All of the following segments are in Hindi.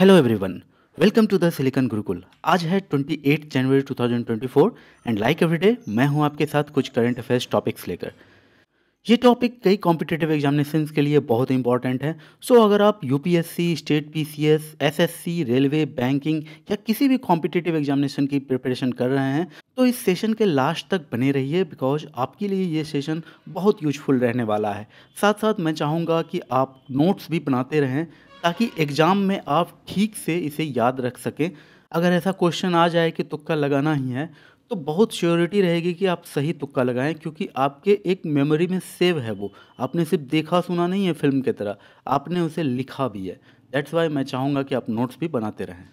Hello everyone welcome to the Silicon Gurukul आज है 28 जनवरी 2024 एंड लाइक एवरीडे मैं हूं आपके साथ कुछ करंट अफेयर्स टॉपिक्स लेकर ये टॉपिक कई कॉम्पिटेटिव एग्जामिनेशन के लिए बहुत इंपॉर्टेंट है सो अगर आप UPSC state PCS, SSC, railway banking या किसी भी कॉम्पिटेटिव एग्जामिनेशन की प्रिपरेशन कर रहे हैं तो इस सेशन के लास्ट तक बने रहिए बिकॉज आपके लिए ये सेशन बहुत यूजफुल रहने वाला है साथ साथ मैं चाहूँगा कि आप नोट्स भी बनाते रहें ताकि एग्ज़ाम में आप ठीक से इसे याद रख सकें अगर ऐसा क्वेश्चन आ जाए कि तुक्का लगाना ही है तो बहुत श्योरिटी रहेगी कि आप सही तुक्का लगाएं क्योंकि आपके एक मेमोरी में सेव है वो आपने सिर्फ देखा सुना नहीं है फिल्म की तरह आपने उसे लिखा भी है दैट्स वाई मैं चाहूँगा कि आप नोट्स भी बनाते रहें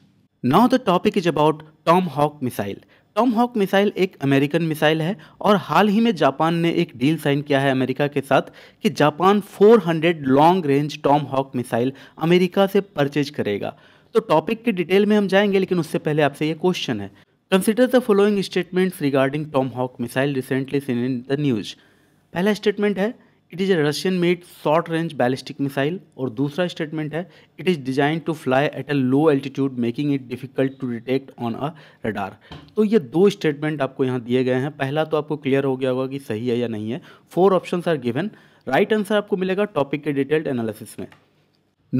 now the topic is about Tomahawk missile Tomahawk missile एक अमेरिकन मिसाइल है और हाल ही में जापान ने एक डील साइन किया है अमेरिका के साथ कि Japan 400 long range Tomahawk missile America से परचेज करेगा तो टॉपिक के डिटेल में हम जाएंगे लेकिन उससे पहले आपसे ये क्वेश्चन है consider the following statements regarding Tomahawk missile recently seen in the news पहला स्टेटमेंट है it is a Russian made short range ballistic missile और दूसरा स्टेटमेंट है it is design to fly at a low altitude making it difficult to detect on a radar तो ये दो स्टेटमेंट आपको यहाँ दिए गए हैं पहला तो आपको क्लियर हो गया होगा कि सही है या नहीं है four option are given right answer आपको मिलेगा टॉपिक के डिटेल्ड एनालिसिस में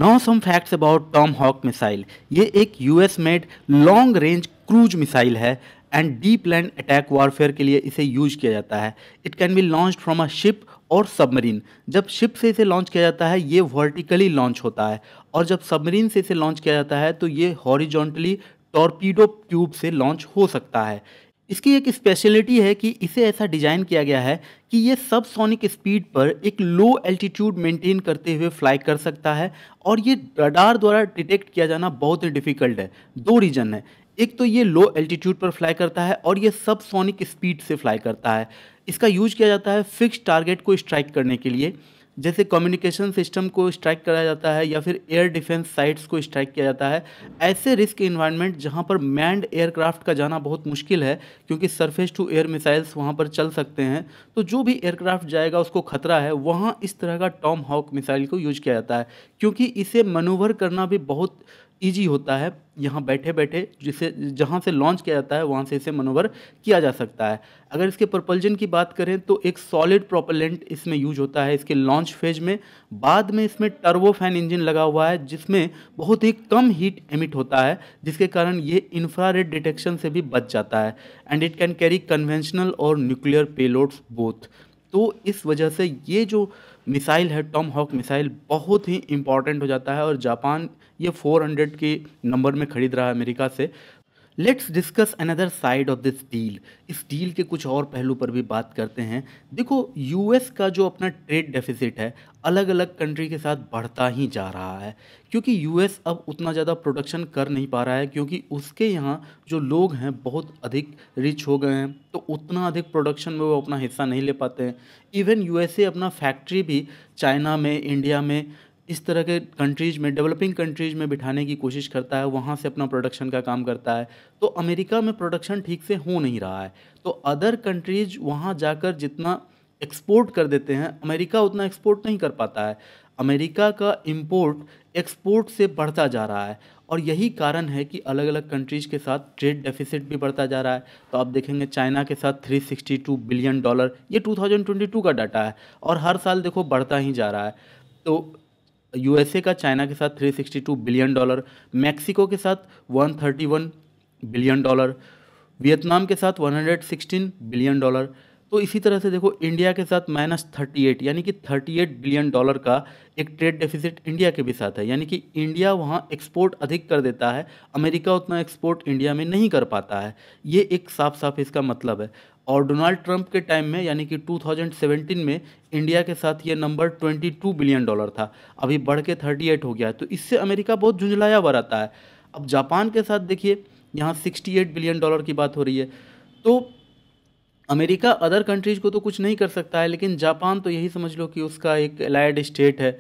now some facts about Tomahawk missile ये एक US made long range cruise missile है and deep land attack warfare के लिए इसे यूज किया जाता है it can be launch from a ship और सबमरीन जब शिप से इसे लॉन्च किया जाता है ये वर्टिकली लॉन्च होता है और जब सबमरीन से इसे लॉन्च किया जाता है तो ये हॉरिजॉन्टली टॉर्पीडो ट्यूब से लॉन्च हो सकता है इसकी एक स्पेशलिटी है कि इसे ऐसा डिज़ाइन किया गया है कि ये सब सोनिक स्पीड पर एक लो एल्टीट्यूड मेंटेन करते हुए फ्लाई कर सकता है और ये रडार द्वारा डिटेक्ट किया जाना बहुत ही डिफ़िकल्ट है दो रीज़न है एक तो ये लो एल्टीट्यूड पर फ्लाई करता है और ये सब सोनिक स्पीड से फ्लाई करता है इसका यूज किया जाता है फिक्स टारगेट को स्ट्राइक करने के लिए जैसे कम्युनिकेशन सिस्टम को स्ट्राइक कराया जाता है या फिर एयर डिफेंस साइट्स को स्ट्राइक किया जाता है ऐसे रिस्क इन्वायरमेंट जहां पर मैंड एयरक्राफ्ट का जाना बहुत मुश्किल है क्योंकि सरफेस टू एयर मिसाइल्स वहां पर चल सकते हैं तो जो भी एयरक्राफ्ट जाएगा उसको खतरा है वहाँ इस तरह का टॉम हॉक मिसाइल को यूज किया जाता है क्योंकि इसे मनूवर करना भी बहुत ईजी होता है यहाँ बैठे बैठे जिसे जहाँ से लॉन्च किया जाता है वहाँ से इसे मनोवर किया जा सकता है अगर इसके प्रपल्जन की बात करें तो एक सॉलिड प्रोपेलेंट इसमें यूज होता है इसके लॉन्च फेज में बाद में इसमें टर्बो फैन इंजन लगा हुआ है जिसमें बहुत ही कम हीट एमिट होता है जिसके कारण ये इंफ्रारेड डिटेक्शन से भी बच जाता है and it can carry conventional और न्यूक्लियर पेलोड्स बोथ तो इस वजह से ये जो मिसाइल है टॉम हॉक मिसाइल बहुत ही इंपॉर्टेंट हो जाता है और जापान ये 400 के नंबर में खरीद रहा है अमेरिका से let's discuss another side of this deal इस डील के कुछ और पहलू पर भी बात करते हैं देखो यूएस का जो अपना ट्रेड डेफिसिट है अलग अलग कंट्री के साथ बढ़ता ही जा रहा है क्योंकि यूएस अब उतना ज़्यादा प्रोडक्शन कर नहीं पा रहा है क्योंकि उसके यहाँ जो लोग हैं बहुत अधिक रिच हो गए हैं तो उतना अधिक प्रोडक्शन में वो अपना हिस्सा नहीं ले पाते हैं इवन यूएसए अपना फैक्ट्री भी चाइना में इंडिया में इस तरह के कंट्रीज़ में डेवलपिंग कंट्रीज़ में बिठाने की कोशिश करता है वहाँ से अपना प्रोडक्शन का काम करता है तो अमेरिका में प्रोडक्शन ठीक से हो नहीं रहा है तो अदर कंट्रीज वहाँ जाकर जितना एक्सपोर्ट कर देते हैं अमेरिका उतना एक्सपोर्ट नहीं कर पाता है अमेरिका का इम्पोर्ट एक्सपोर्ट से बढ़ता जा रहा है और यही कारण है कि अलग अलग कंट्रीज़ के साथ ट्रेड डेफिसिट भी बढ़ता जा रहा है तो आप देखेंगे चाइना के साथ 362 बिलियन डॉलर ये 2022 का डाटा है और हर साल देखो बढ़ता ही जा रहा है तो यूएसए का चाइना के साथ 362 बिलियन डॉलर मैक्सिको के साथ 131 बिलियन डॉलर वियतनाम के साथ 116 बिलियन डॉलर तो इसी तरह से देखो इंडिया के साथ माइनस एट यानी कि 38 बिलियन डॉलर का एक ट्रेड डेफिसिट इंडिया के भी साथ है यानी कि इंडिया वहाँ एक्सपोर्ट अधिक कर देता है अमेरिका उतना एक्सपोर्ट इंडिया में नहीं कर पाता है ये एक साफ साफ इसका मतलब है और डोनाल्ड ट्रंप के टाइम में यानी कि 2017 में इंडिया के साथ ये नंबर 22 बिलियन डॉलर था अभी बढ़ के 38 हो गया है तो इससे अमेरिका बहुत झुंझलाया हुआ रहता है अब जापान के साथ देखिए यहाँ 68 बिलियन डॉलर की बात हो रही है तो अमेरिका अदर कंट्रीज़ को तो कुछ नहीं कर सकता है लेकिन जापान तो यही समझ लो कि उसका एक अलाइड स्टेट है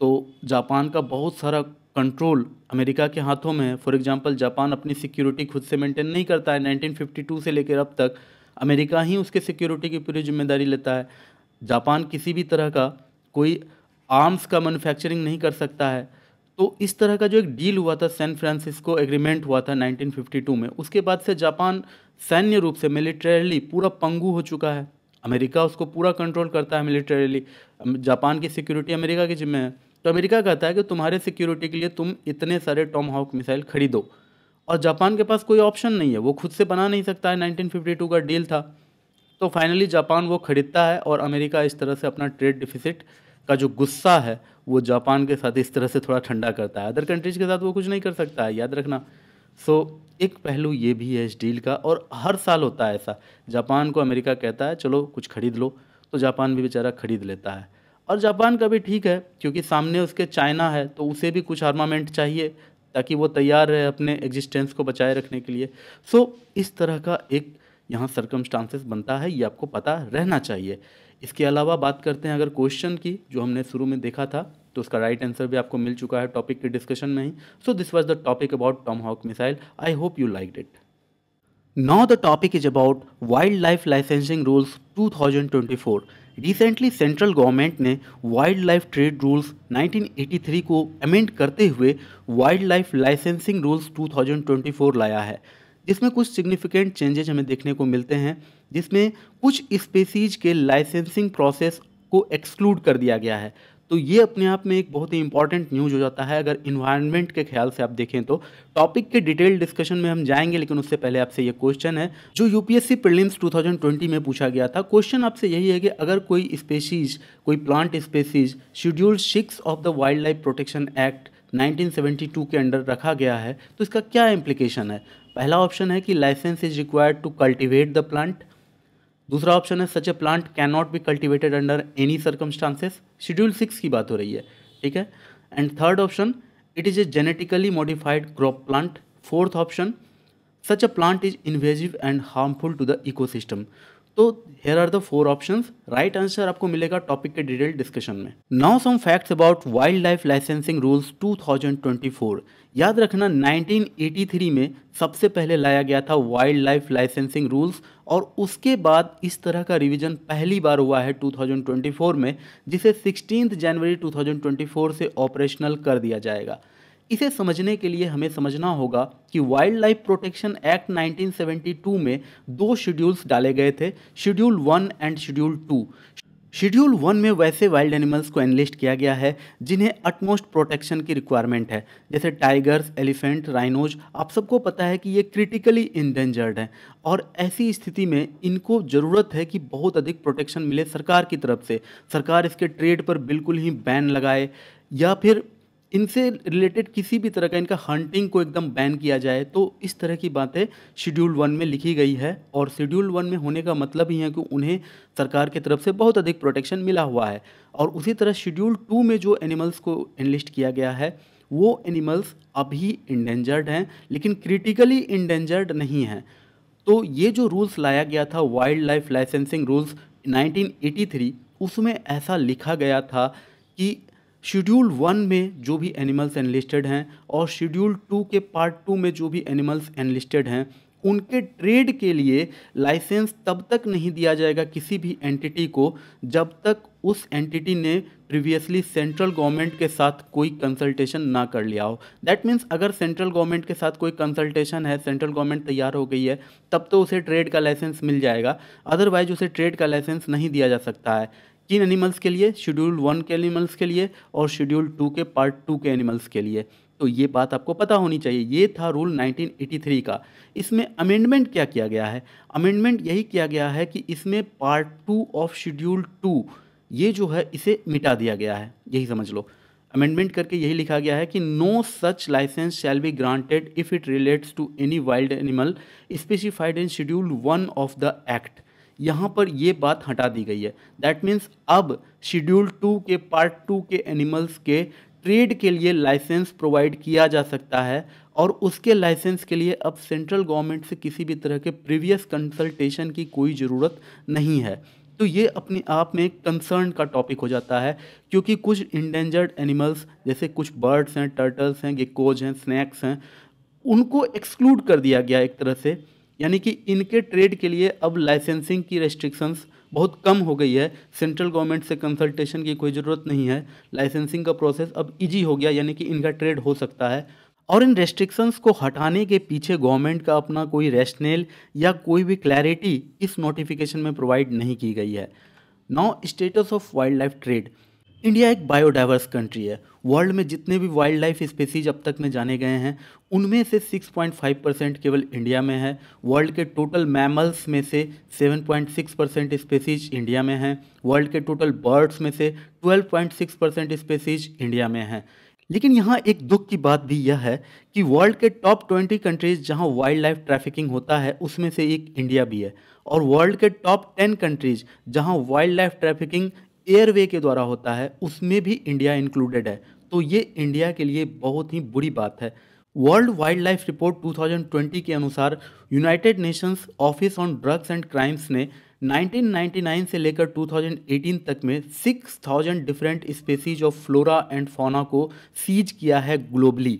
तो जापान का बहुत सारा कंट्रोल अमेरिका के हाथों में है फॉर एग्ज़ाम्पल जापान अपनी सिक्योरिटी खुद से मेंटेन नहीं करता है 1952 से लेकर अब तक अमेरिका ही उसके सिक्योरिटी की पूरी जिम्मेदारी लेता है जापान किसी भी तरह का कोई आर्म्स का मैन्युफैक्चरिंग नहीं कर सकता है तो इस तरह का जो एक डील हुआ था सैन फ्रांसिस्को एग्रीमेंट हुआ था 1952 में उसके बाद से जापान सैन्य रूप से मिलिटरीली पूरा पंगू हो चुका है अमेरिका उसको पूरा कंट्रोल करता है मिलिटरीली जापान की सिक्योरिटी अमेरिका के जिम्मे है तो अमेरिका कहता है कि तुम्हारे सिक्योरिटी के लिए तुम इतने सारे टॉम हॉक मिसाइल खरीदो और जापान के पास कोई ऑप्शन नहीं है वो खुद से बना नहीं सकता है 1952 का डील था तो फाइनली जापान वो ख़रीदता है और अमेरिका इस तरह से अपना ट्रेड डिफिसिट का जो गुस्सा है वो जापान के साथ इस तरह से थोड़ा ठंडा करता है अदर कंट्रीज़ के साथ वो कुछ नहीं कर सकता है याद रखना सो so, एक पहलू ये भी है इस डील का और हर साल होता है ऐसा जापान को अमेरिका कहता है चलो कुछ ख़रीद लो तो जापान भी बेचारा ख़रीद लेता है और जापान का भी ठीक है क्योंकि सामने उसके चाइना है तो उसे भी कुछ आर्मामेंट चाहिए ताकि वो तैयार रहे अपने एग्जिस्टेंस को बचाए रखने के लिए सो so, इस तरह का एक यहाँ सर्कमस्टांसेस बनता है ये आपको पता रहना चाहिए इसके अलावा बात करते हैं अगर क्वेश्चन की जो हमने शुरू में देखा था तो उसका राइट आंसर भी आपको मिल चुका है टॉपिक के डिस्कशन में ही so this was the topic about Tomahawk missile I hope you like it about wild life licensing rules two thousand twenty four recently central government ने वाइल्ड लाइफ ट्रेड रूल्स 1983 को अमेंड करते हुए वाइल्ड लाइफ लाइसेंसिंग रूल्स 2024 लाया है जिसमें कुछ सिग्निफिकेंट चेंजेज हमें देखने को मिलते हैं जिसमें कुछ स्पेसीज के लाइसेंसिंग प्रोसेस को एक्सक्लूड कर दिया गया है तो ये अपने आप में एक बहुत ही इंपॉर्टेंट न्यूज हो जाता है अगर इन्वायरमेंट के ख्याल से आप देखें तो टॉपिक के डिटेल डिस्कशन में हम जाएंगे लेकिन उससे पहले आपसे ये क्वेश्चन है जो यूपीएससी प्रिलिम्स 2020 में पूछा गया था क्वेश्चन आपसे यही है कि अगर कोई स्पेसीज कोई plant species schedule six of the wild life protection act 1972 के अंडर रखा गया है तो इसका क्या इम्प्लीकेशन है पहला ऑप्शन है कि licence is required to cultivate the plant दूसरा ऑप्शन है such a plant can not be cultivated under any circumstances schedule six की बात हो रही है ठीक है and third option it is a genetically modified crop plant fourth option such a plant is invasive and harmful to the ecosystem तो here are the four options right answer आपको मिलेगा टॉपिक के डिटेल डिस्कशन में now some facts about wild life licensing rules 2024 याद रखना 1983 में सबसे पहले लाया गया था वाइल्ड लाइफ लाइसेंसिंग रूल्स और उसके बाद इस तरह का रिवीजन पहली बार हुआ है 2024 में जिसे सिक्सटीन जनवरी 2024 से ऑपरेशनल कर दिया जाएगा इसे समझने के लिए हमें समझना होगा कि वाइल्ड लाइफ प्रोटेक्शन एक्ट 1972 में दो शेड्यूल्स डाले गए थे schedule one and schedule two schedule one में वैसे वाइल्ड एनिमल्स को एनलिस्ट किया गया है जिन्हें अटमोस्ट प्रोटेक्शन की रिक्वायरमेंट है जैसे टाइगर्स एलिफेंट राइनोज आप सबको पता है कि ये क्रिटिकली इंडेंजर्ड हैं और ऐसी स्थिति में इनको ज़रूरत है कि बहुत अधिक प्रोटेक्शन मिले सरकार की तरफ से सरकार इसके ट्रेड पर बिल्कुल ही बैन लगाए या फिर इनसे रिलेटेड किसी भी तरह का इनका हंटिंग को एकदम बैन किया जाए तो इस तरह की बातें शेड्यूल वन में लिखी गई है और शेड्यूल वन में होने का मतलब ही है कि उन्हें सरकार की तरफ से बहुत अधिक प्रोटेक्शन मिला हुआ है और उसी तरह शेड्यूल टू में जो एनिमल्स को एनलिस्ट किया गया है वो एनिमल्स अभी इंडेंजर्ड हैं लेकिन क्रिटिकली इंडेंजर्ड नहीं हैं तो ये जो रूल्स लाया गया था वाइल्ड लाइफ लाइसेंसिंग रूल्स 1983 उसमें ऐसा लिखा गया था कि शेड्यूल वन में जो भी एनिमल्स एनलिस्टेड हैं और शेड्यूल टू के पार्ट टू में जो भी एनिमल्स एनलिस्टेड हैं उनके ट्रेड के लिए लाइसेंस तब तक नहीं दिया जाएगा किसी भी एंटिटी को जब तक उस एंटिटी ने प्रीवियसली सेंट्रल गवर्नमेंट के साथ कोई कंसल्टेशन ना कर लिया हो दैट मीन्स अगर सेंट्रल गवर्नमेंट के साथ कोई कंसल्टेशन है सेंट्रल गवर्नमेंट तैयार हो गई है तब तो उसे ट्रेड का लाइसेंस मिल जाएगा अदरवाइज उसे ट्रेड का लाइसेंस नहीं दिया जा सकता है किन एनिमल्स के लिए शेड्यूल वन के एनिमल्स के लिए और शेड्यूल टू के पार्ट टू के एनिमल्स के लिए तो ये बात आपको पता होनी चाहिए ये था रूल 1983 का इसमें अमेंडमेंट क्या किया गया है अमेंडमेंट यही किया गया है कि इसमें part two of schedule two ये जो है इसे मिटा दिया गया है यही समझ लो अमेंडमेंट करके यही लिखा गया है कि no such licence shall be granted if it relates to any wild animal specified in schedule one of the act यहाँ पर ये बात हटा दी गई है दैट मीन्स अब शेड्यूल टू के पार्ट टू के एनिमल्स के ट्रेड के लिए लाइसेंस प्रोवाइड किया जा सकता है और उसके लाइसेंस के लिए अब सेंट्रल गवर्नमेंट से किसी भी तरह के प्रीवियस कंसल्टेशन की कोई ज़रूरत नहीं है तो ये अपने आप में कंसर्न का टॉपिक हो जाता है क्योंकि कुछ इंडेंजर्ड एनिमल्स जैसे कुछ बर्ड्स हैं टर्टल्स हैं गिकोज हैं स्नैक्स हैं उनको एक्सक्लूड कर दिया गया एक तरह से यानी कि इनके ट्रेड के लिए अब लाइसेंसिंग की रेस्ट्रिक्शंस बहुत कम हो गई है सेंट्रल गवर्नमेंट से कंसल्टेशन की कोई ज़रूरत नहीं है लाइसेंसिंग का प्रोसेस अब इजी हो गया यानी कि इनका ट्रेड हो सकता है और इन रेस्ट्रिक्शंस को हटाने के पीछे गवर्नमेंट का अपना कोई रेशनेल या कोई भी क्लैरिटी इस नोटिफिकेशन में प्रोवाइड नहीं की गई है now status of wild life trade India एक बायोडाइवर्स कंट्री है वर्ल्ड में जितने भी वाइल्ड लाइफ स्पेसीज अब तक में जाने गए हैं उनमें से 6.5 परसेंट केवल इंडिया में है वर्ल्ड के टोटल मैमल्स में से 7.6 परसेंट स्पेसीज इंडिया में हैं वर्ल्ड के टोटल बर्ड्स में से 12.6 परसेंट स्पेसीज इंडिया में हैं लेकिन यहाँ एक दुख की बात भी यह है कि वर्ल्ड के टॉप ट्वेंटी कंट्रीज़ जहाँ वाइल्ड लाइफ ट्रैफिकिंग होता है उसमें से एक इंडिया भी है और वर्ल्ड के टॉप टेन कंट्रीज़ जहाँ वाइल्ड लाइफ ट्रैफिकिंग एयरवे के द्वारा होता है उसमें भी इंडिया इंक्लूडेड है तो ये इंडिया के लिए बहुत ही बुरी बात है वर्ल्ड वाइल्ड लाइफ रिपोर्ट 2020 के अनुसार United Nations office on drugs and crimes ने 1999 से लेकर 2018 तक में 6000 different species of flora and fauna को सीज किया है globally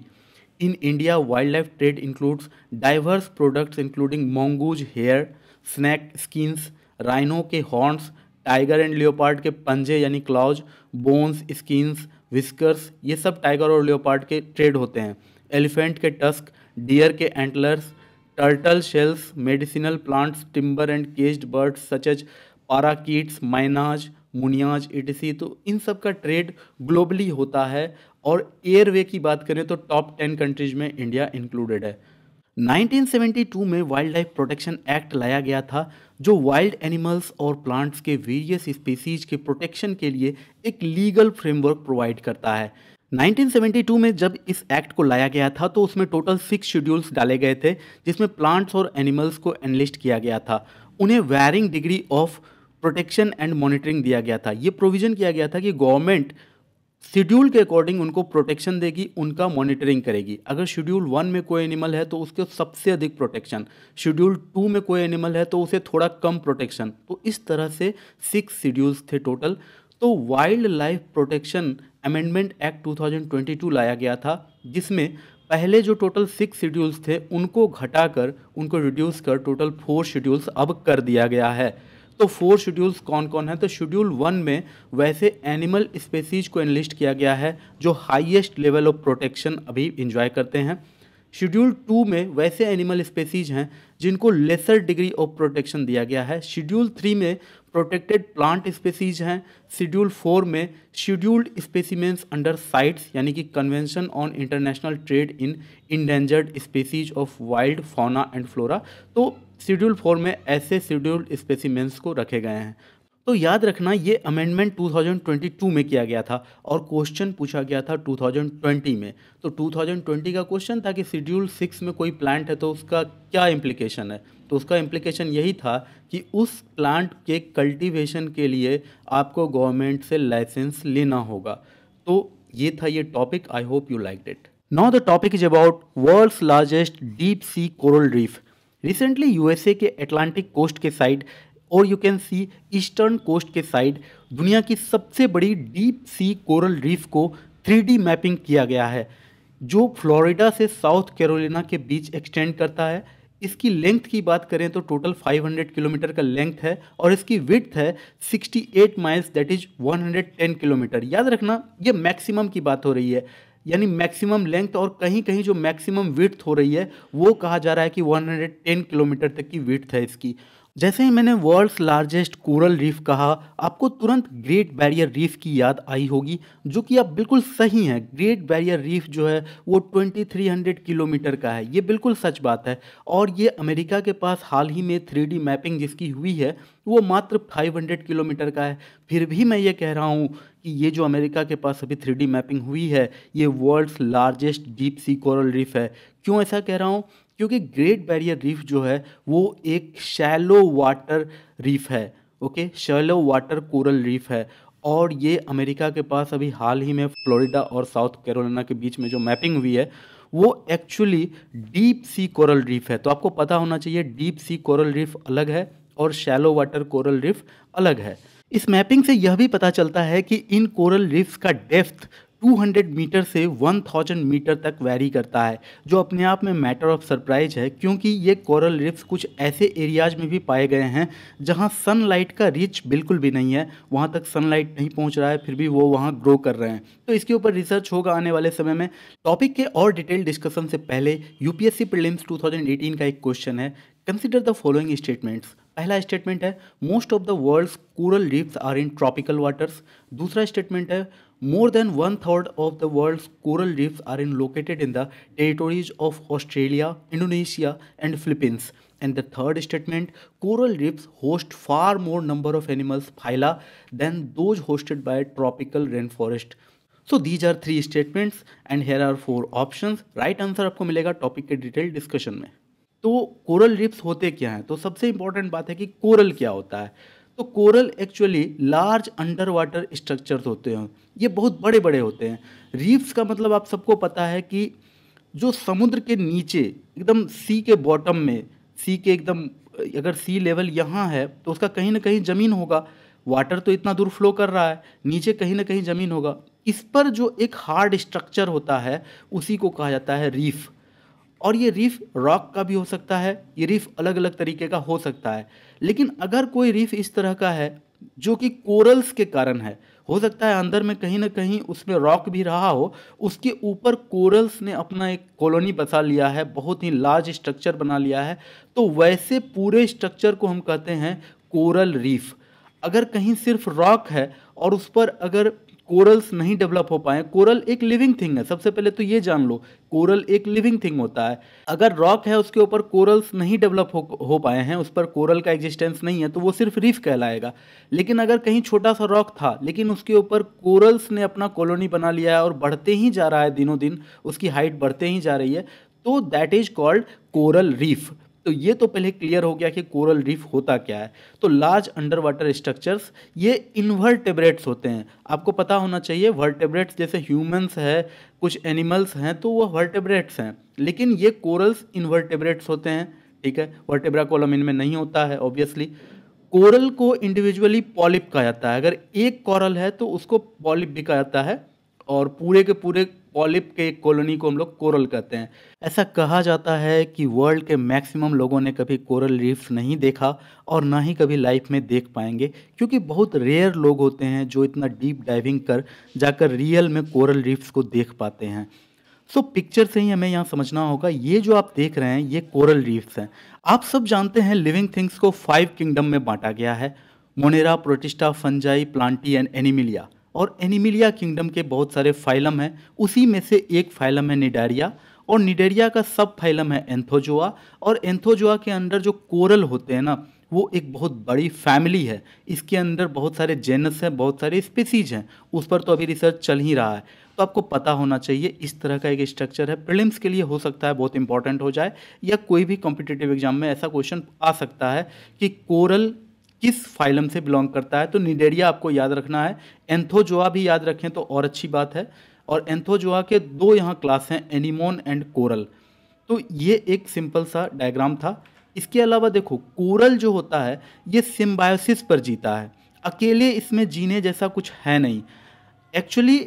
in India wild life trade includes diverse products including mongoose hair snake skins rhino के हॉर्न्स टाइगर एंड लियोपार्ड के पंजे यानी क्लाउज बोन्स स्किन्स विस्कर्स ये सब टाइगर और लियोपार्ड के ट्रेड होते हैं एलिफेंट के टस्क डियर के antlers turtle shells medicinal plants timber and caged birds such as parakeets mynas munias etc तो इन सब का ट्रेड ग्लोबली होता है और एयरवे की बात करें तो टॉप टेन कंट्रीज में इंडिया इंक्लूडेड है 1972 में वाइल्ड लाइफ प्रोटेक्शन एक्ट लाया गया था जो वाइल्ड एनिमल्स और प्लांट्स के वेरियस स्पीसीज के प्रोटेक्शन के लिए एक लीगल फ्रेमवर्क प्रोवाइड करता है 1972 में जब इस एक्ट को लाया गया था तो उसमें टोटल सिक्स शेड्यूल्स डाले गए थे जिसमें प्लांट्स और एनिमल्स को एनलिस्ट किया गया था उन्हें varying degree of protection and monitoring दिया गया था ये प्रोविज़न किया गया था कि गवर्नमेंट शेड्यूल के अकॉर्डिंग उनको प्रोटेक्शन देगी उनका मॉनिटरिंग करेगी अगर शेड्यूल वन में कोई एनिमल है तो उसके सबसे अधिक प्रोटेक्शन शेड्यूल टू में कोई एनिमल है तो उसे थोड़ा कम प्रोटेक्शन तो इस तरह से सिक्स शेड्यूल्स थे टोटल तो wild life protection amendment act 2022 लाया गया था जिसमें पहले जो टोटल सिक्स शेड्यूल्स थे उनको घटाकर उनको रिड्यूस कर टोटल फोर शेड्यूल्स अब कर दिया गया है तो फोर शेड्यूल्स कौन कौन है तो शेड्यूल वन में वैसे एनिमल स्पेसीज को एनलिस्ट किया गया है जो हाईएस्ट लेवल ऑफ प्रोटेक्शन अभी इंजॉय करते हैं शेड्यूल टू में वैसे एनिमल स्पेसीज हैं जिनको लेसर डिग्री ऑफ प्रोटेक्शन दिया गया है शेड्यूल थ्री में प्रोटेक्टेड प्लांट स्पेसीज हैं शेड्यूल फोर में शेड्यूल्ड स्पेसीमेंट्स अंडर साइट्स यानी कि convention on international trade in endangered species of wild fauna and flora तो शेड्यूल फोर में ऐसे शेड्यूल्ड स्पेसीमेंट्स को रखे गए हैं तो याद रखना ये अमेंडमेंट 2022 में किया गया था और क्वेश्चन पूछा गया था 2020 में तो 2020 का क्वेश्चन था कि शेड्यूल सिक्स में कोई प्लांट है तो उसका क्या इम्प्लीकेशन है तो उसका इम्प्लीकेशन यही था कि उस प्लांट के कल्टीवेशन के लिए आपको गवर्नमेंट से लाइसेंस लेना होगा तो ये था ये topic I hope you like it now the topic is about world's largest deep sea coral reef recently USA के एटलांटिक कोस्ट के साइड और you can see eastern coast के साइड दुनिया की सबसे बड़ी डीप सी कोरल रीफ को 3D मैपिंग किया गया है जो फ्लोरिडा से साउथ कैरोलिना के बीच एक्सटेंड करता है इसकी लेंथ की बात करें तो टोटल 500 किलोमीटर का लेंथ है और इसकी विथ है 68 माइल्स दैट इज 110 किलोमीटर याद रखना ये मैक्सिमम की बात हो रही है यानी मैक्सिमम लेंथ और कहीं कहीं जो मैक्सिमम विथ हो रही है वो कहा जा रहा है कि 110 किलोमीटर तक की विथ है इसकी जैसे ही मैंने वर्ल्ड्स लार्जेस्ट कोरल रीफ कहा आपको तुरंत ग्रेट बैरियर रीफ की याद आई होगी जो कि आप बिल्कुल सही हैं ग्रेट बैरियर रीफ जो है वो 2300 किलोमीटर का है ये बिल्कुल सच बात है और ये अमेरिका के पास हाल ही में थ्री मैपिंग जिसकी हुई है वो मात्र 500 किलोमीटर का है फिर भी मैं ये कह रहा हूँ कि ये जो अमेरिका के पास अभी थ्री मैपिंग हुई है ये world's largest deep sea coral reef है क्यों ऐसा कह रहा हूँ क्योंकि ग्रेट बैरियर रीफ जो है वो एक शैलो वाटर रीफ है okay shallow water coral reef है और ये अमेरिका के पास अभी हाल ही में फ्लोरिडा और साउथ कैरोलिना के बीच में जो मैपिंग हुई है वो actually deep sea coral reef है तो आपको पता होना चाहिए डीप सी कोरल रीफ अलग है और शैलो वाटर कोरल रीफ अलग है इस मैपिंग से यह भी पता चलता है कि इन कोरल रीफ्स का डेप्थ 200 मीटर से 1000 मीटर तक वैरी करता है जो अपने आप में मैटर ऑफ सरप्राइज है क्योंकि ये कोरल रिफ्स कुछ ऐसे एरियाज में भी पाए गए हैं जहाँ सनलाइट का रीच बिल्कुल भी नहीं है वहाँ तक सनलाइट नहीं पहुँच रहा है फिर भी वो वहाँ ग्रो कर रहे हैं तो इसके ऊपर रिसर्च होगा आने वाले समय में टॉपिक के और डिटेल डिस्कशन से पहले यूपीएससी प्रीलिम्स 2018 का एक क्वेश्चन है कंसिडर द फॉलोइंग स्टेटमेंट्स पहला स्टेटमेंट है most of the world's coral reefs are in tropical waters दूसरा स्टेटमेंट है More than one third of the world's coral reefs are in located in the territories of Australia, Indonesia, and Philippines. And the third statement, coral reefs host far more number of animals phyla than those hosted by tropical rainforest. So these are three statements and here are four options right answer आपको मिलेगा टॉपिक के डिटेल डिस्कशन में तो कोरल रिप्स होते क्या हैं तो सबसे इंपॉर्टेंट बात है कि कोरल क्या होता है तो coral actually large underwater structure होते हैं ये बहुत बड़े बड़े होते हैं रीफ्स का मतलब आप सबको पता है कि जो समुद्र के नीचे एकदम सी के बॉटम में सी के एकदम अगर सी लेवल यहाँ है तो उसका कहीं ना कहीं ज़मीन होगा वाटर तो इतना दूर फ्लो कर रहा है नीचे कहीं ना कहीं ज़मीन होगा इस पर जो एक हार्ड स्ट्रक्चर होता है उसी को कहा जाता है रीफ़ और ये रीफ रॉक का भी हो सकता है ये रीफ अलग अलग तरीके का हो सकता है लेकिन अगर कोई रीफ इस तरह का है जो कि कोरल्स के कारण है हो सकता है अंदर में कहीं ना कहीं उसमें रॉक भी रहा हो उसके ऊपर कोरल्स ने अपना एक कॉलोनी बसा लिया है बहुत ही लार्ज स्ट्रक्चर बना लिया है तो वैसे पूरे स्ट्रक्चर को हम कहते हैं कोरल रीफ अगर कहीं सिर्फ रॉक है और उस पर अगर कोरल्स नहीं डेवलप हो पाए कोरल एक लिविंग थिंग है सबसे पहले तो ये जान लो कोरल एक लिविंग थिंग होता है अगर रॉक है उसके ऊपर कोरल्स नहीं डेवलप हो, हो पाए हैं उस पर कोरल का एग्जिस्टेंस नहीं है तो वो सिर्फ रीफ कहलाएगा लेकिन अगर कहीं छोटा सा रॉक था लेकिन उसके ऊपर कोरल्स ने अपना कॉलोनी बना लिया है और बढ़ते ही जा रहा है दिनों दिन उसकी हाइट बढ़ते ही जा रही है तो that is called coral reef तो ये तो पहले क्लियर हो गया कि कोरल रीफ होता क्या है तो लार्ज अंडर वाटर स्ट्रक्चर्स ये इनवर्टेब्रेट्स होते हैं आपको पता होना चाहिए वर्टेब्रेट्स जैसे ह्यूमंस है कुछ एनिमल्स हैं तो वो वर्टेब्रेट्स हैं लेकिन ये कोरल्स इनवर्टेब्रेट्स होते हैं ठीक है वर्टेब्रा कॉलम इनमें नहीं होता है ऑब्वियसली कोरल को इंडिविजुअली पॉलिप कहा जाता है अगर एक कोरल है तो उसको पॉलिप भी कहा जाता है और पूरे के पूरे ऑलिप के एक कॉलोनी को हम लोग कोरल कहते हैं ऐसा कहा जाता है कि वर्ल्ड के मैक्सिमम लोगों ने कभी कोरल रीफ्स नहीं देखा और ना ही कभी लाइफ में देख पाएंगे क्योंकि बहुत रेयर लोग होते हैं जो इतना डीप डाइविंग कर जाकर रियल में कोरल रीफ्स को देख पाते हैं सो so, पिक्चर से ही हमें यहाँ समझना होगा ये जो आप देख रहे हैं ये कोरल रीफ्स हैं आप सब जानते हैं लिविंग थिंग्स को फाइव किंगडम में बांटा गया है Monera Protista Fungi Plantae and Animalia और एनिमिलिया किंगडम के बहुत सारे फाइलम हैं उसी में से एक फाइलम है निडारिया और निडेरिया का सब फाइलम है एंथोजोआ और एंथोजोआ के अंदर जो कोरल होते हैं ना वो एक बहुत बड़ी फैमिली है इसके अंदर बहुत सारे जेनस हैं बहुत सारे स्पीसीज हैं उस पर तो अभी रिसर्च चल ही रहा है तो आपको पता होना चाहिए इस तरह का एक स्ट्रक्चर है प्रिलिम्स के लिए हो सकता है बहुत इंपॉर्टेंट हो जाए या कोई भी कॉम्पिटिटिव एग्जाम में ऐसा क्वेश्चन आ सकता है कि कोरल किस फाइलम से बिलोंग करता है तो निडेरिया आपको याद रखना है एंथोजोआ भी याद रखें तो और अच्छी बात है और एंथोजोआ के दो यहाँ क्लास हैं एनिमोन एंड कोरल तो ये एक सिंपल सा डायग्राम था इसके अलावा देखो कोरल जो होता है ये सिम्बायोसिस पर जीता है अकेले इसमें जीने जैसा कुछ है नहीं एक्चुअली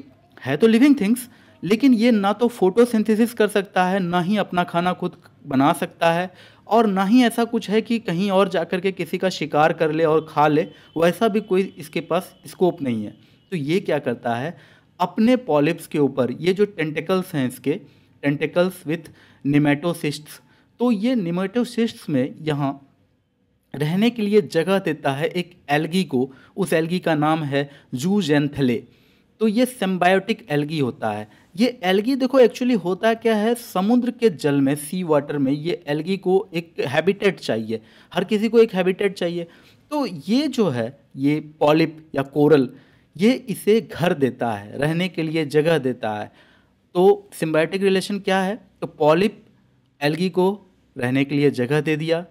है तो लिविंग थिंग्स लेकिन ये ना तो फोटोसिंथेसिस कर सकता है ना ही अपना खाना खुद बना सकता है और ना ही ऐसा कुछ है कि कहीं और जाकर के किसी का शिकार कर ले और खा ले वैसा भी कोई इसके पास स्कोप नहीं है तो ये क्या करता है अपने पॉलिप्स के ऊपर ये जो टेंटिकल्स हैं इसके टेंटिकल्स विथ निमेटोसिस्ट्स तो ये निमेटोसिस्ट्स में यहाँ रहने के लिए जगह देता है एक एल्गी को उस एल्गी का नाम है जू जूजेंथले तो ये सेम्बायोटिक एल्गी होता है ये एल्गी देखो एक्चुअली होता क्या है समुद्र के जल में सी वाटर में ये एल्गी को एक हैबिटेट चाहिए हर किसी को एक हैबिटेट चाहिए तो ये जो है ये पॉलिप या कोरल ये इसे घर देता है रहने के लिए जगह देता है तो सिम्बायोटिक रिलेशन क्या है तो पॉलिप एल्गी को रहने के लिए जगह दे दिया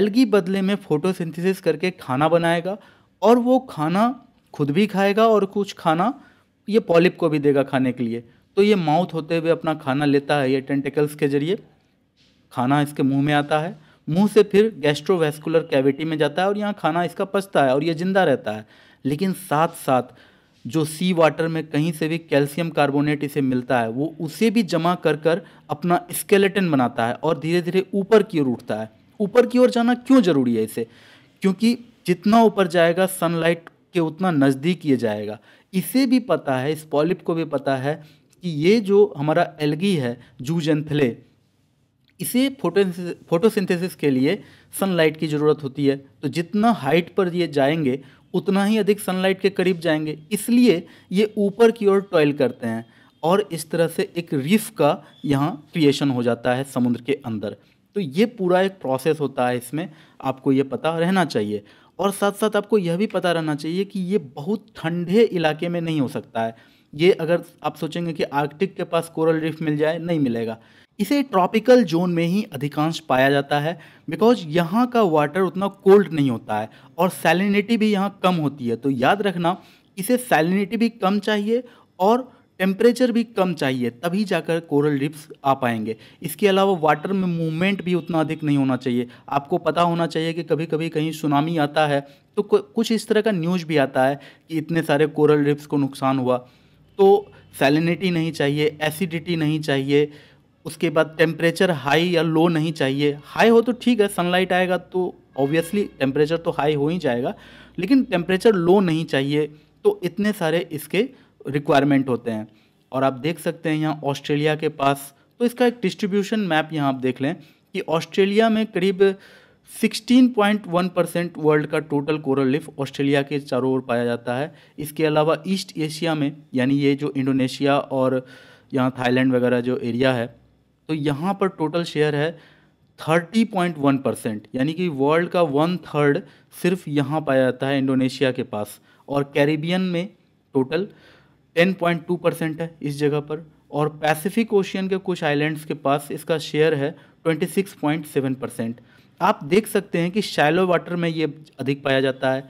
एल्गी बदले में फोटोसिंथेसिस करके खाना बनाएगा और वो खाना खुद भी खाएगा और कुछ खाना ये पॉलिप को भी देगा खाने के लिए तो ये माउथ होते हुए अपना खाना लेता है ये टेंटिकल्स के जरिए खाना इसके मुंह में आता है मुंह से फिर गैस्ट्रोवेस्कुलर कैविटी में जाता है और यहाँ खाना इसका पचता है और ये जिंदा रहता है लेकिन साथ साथ जो सी वाटर में कहीं से भी कैल्शियम कार्बोनेट इसे मिलता है वो उसे भी जमा कर कर अपना स्केलेटन बनाता है और धीरे धीरे ऊपर की ओर उठता है ऊपर की ओर जाना क्यों ज़रूरी है इसे क्योंकि जितना ऊपर जाएगा सनलाइट के उतना नज़दीक ये जाएगा इसे भी पता है इस पॉलिप को भी पता है कि ये जो हमारा एलगी है जूज एंड इसे फोटो फोटोसिंथेसिस के लिए सनलाइट की ज़रूरत होती है तो जितना हाइट पर ये जाएंगे उतना ही अधिक सनलाइट के करीब जाएंगे इसलिए ये ऊपर की ओर टॉयल करते हैं और इस तरह से एक रिफ का यहाँ क्रिएशन हो जाता है समुद्र के अंदर तो ये पूरा एक प्रोसेस होता है इसमें आपको ये पता रहना चाहिए और साथ साथ आपको यह भी पता रहना चाहिए कि ये बहुत ठंडे इलाके में नहीं हो सकता है ये अगर आप सोचेंगे कि आर्कटिक के पास कोरल रिफ मिल जाए नहीं मिलेगा इसे ट्रॉपिकल जोन में ही अधिकांश पाया जाता है बिकॉज यहाँ का वाटर उतना कोल्ड नहीं होता है और सैलिनिटी भी यहाँ कम होती है तो याद रखना इसे सैलिनिटी भी कम चाहिए और टेम्परेचर भी कम चाहिए तभी जाकर कोरल रिप्स आ पाएंगे इसके अलावा वाटर में मूवमेंट भी उतना अधिक नहीं होना चाहिए आपको पता होना चाहिए कि कभी कभी कहीं सुनामी आता है तो कुछ इस तरह का न्यूज़ भी आता है कि इतने सारे कोरल रिप्स को नुकसान हुआ तो सैलिनिटी नहीं चाहिए एसिडिटी नहीं चाहिए उसके बाद टेम्परेचर हाई या लो नहीं चाहिए हाई हो तो ठीक है सनलाइट आएगा तो ऑब्वियसली टेम्परेचर तो हाई हो ही जाएगा लेकिन टेम्परेचर लो नहीं चाहिए तो इतने सारे इसके रिक्वायरमेंट होते हैं और आप देख सकते हैं यहाँ ऑस्ट्रेलिया के पास तो इसका एक डिस्ट्रीब्यूशन मैप यहाँ आप देख लें कि ऑस्ट्रेलिया में करीब 16.1 परसेंट वर्ल्ड का टोटल कोरल लिफ ऑस्ट्रेलिया के चारों ओर पाया जाता है इसके अलावा ईस्ट एशिया में यानी ये जो इंडोनेशिया और यहाँ थाईलैंड वगैरह जो एरिया है तो यहाँ पर टोटल शेयर है 30.1 परसेंट यानी कि वर्ल्ड का वन थर्ड सिर्फ यहाँ पाया जाता है इंडोनेशिया के पास और कैरिबियन में total ten point two percent है इस जगह पर और पैसिफिक ओशियन के कुछ आइलैंड्स के पास इसका शेयर है twenty six point seven percent आप देख सकते हैं कि शैलो वाटर में ये अधिक पाया जाता है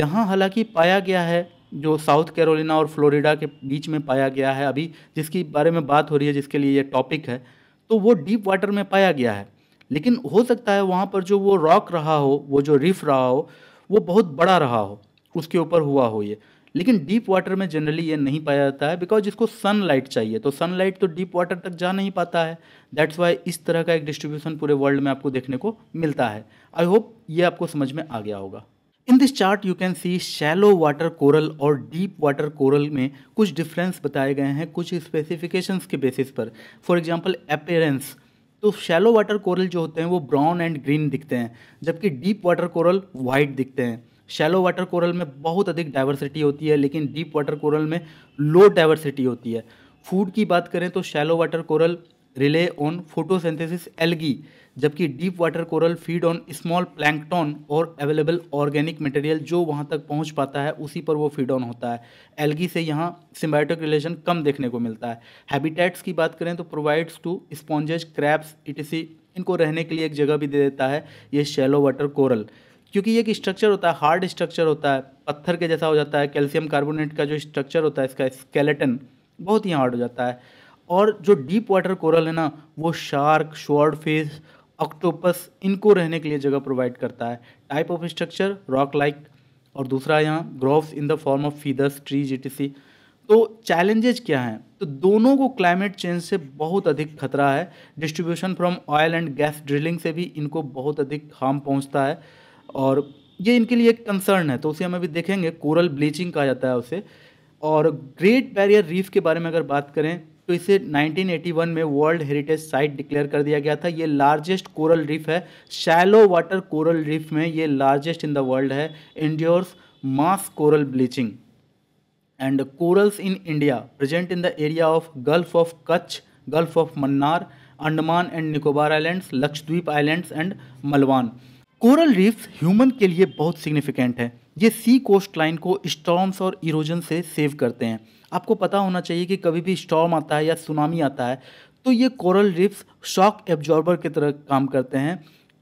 यहाँ हालांकि पाया गया है जो साउथ कैरोलिना और फ्लोरिडा के बीच में पाया गया है अभी जिसकी बारे में बात हो रही है जिसके लिए ये टॉपिक है तो वो डीप वाटर में पाया गया है लेकिन हो सकता है वहाँ पर जो वो रॉक रहा हो वो जो रिफ रहा हो वो बहुत बड़ा रहा हो उसके ऊपर हुआ हो ये लेकिन डीप वाटर में जनरली ये नहीं पाया जाता है बिकॉज इसको सनलाइट चाहिए तो सनलाइट तो डीप वाटर तक जा नहीं पाता है दैट्स वाई इस तरह का एक डिस्ट्रीब्यूशन पूरे वर्ल्ड में आपको देखने को मिलता है आई होप ये आपको समझ में आ गया होगा in this chart you can see shallow water coral और डीप वाटर कोरल में कुछ डिफरेंस बताए गए हैं कुछ स्पेसिफिकेशंस के बेसिस पर फॉर एग्जांपल एपेरेंस तो शैलो वाटर कोरल जो होते हैं वो ब्राउन एंड ग्रीन दिखते हैं जबकि डीप वाटर कोरल वाइट दिखते हैं शैलो वाटर कोरल में बहुत अधिक डाइवर्सिटी होती है लेकिन डीप वाटर कोरल में लो डाइवर्सिटी होती है फूड की बात करें तो shallow water coral rely on photosynthesis algae जबकि deep water coral feed on small plankton और अवेलेबल ऑर्गेनिक मटेरियल जो वहाँ तक पहुँच पाता है उसी पर वो फीड ऑन होता है एलगी से यहाँ सिम्बायोटिक रिलेशन कम देखने को मिलता है हैबिटेट्स की बात करें तो provides to sponges crabs etc इनको रहने के लिए एक जगह भी दे देता है ये शैलो वाटर कोरल क्योंकि ये एक स्ट्रक्चर होता है हार्ड स्ट्रक्चर होता है पत्थर के जैसा हो जाता है कैल्शियम कार्बोनेट का जो स्ट्रक्चर होता है इसका स्केलेटन बहुत ही हार्ड हो जाता है और जो डीप वाटर कोरल है ना वो शार्क शॉर्ट फेस ऑक्टोपस इनको रहने के लिए जगह प्रोवाइड करता है type of structure rock like और दूसरा यहाँ grows in the form of feathers trees etc तो चैलेंजेस क्या हैं तो दोनों को क्लाइमेट चेंज से बहुत अधिक खतरा है distribution from oil and gas drilling से भी इनको बहुत अधिक हार्म पहुँचता है और ये इनके लिए एक कंसर्न है तो उसे हम अभी देखेंगे कोरल ब्लीचिंग कहा जाता है उसे और ग्रेट बैरियर रीफ के बारे में अगर बात करें तो इसे 1981 में वर्ल्ड हेरिटेज साइट डिक्लेयर कर दिया गया था ये लार्जेस्ट कोरल रीफ है शैलो वाटर कोरल रीफ में ये लार्जेस्ट इन द वर्ल्ड है endures mass coral bleaching and corals in India present in the area of Gulf of Kutch Gulf of Mannar Andaman and Nicobar islands Lakshadweep islands and Malvan coral reefs human के लिए बहुत सिग्निफिकेंट है ये सी कोस्ट लाइन को स्टॉम्स और इरोजन से सेव करते हैं आपको पता होना चाहिए कि कभी भी स्टॉम आता है या सुनामी आता है तो ये कोरल रिप्स शॉक एब्जॉर्बर की तरह काम करते हैं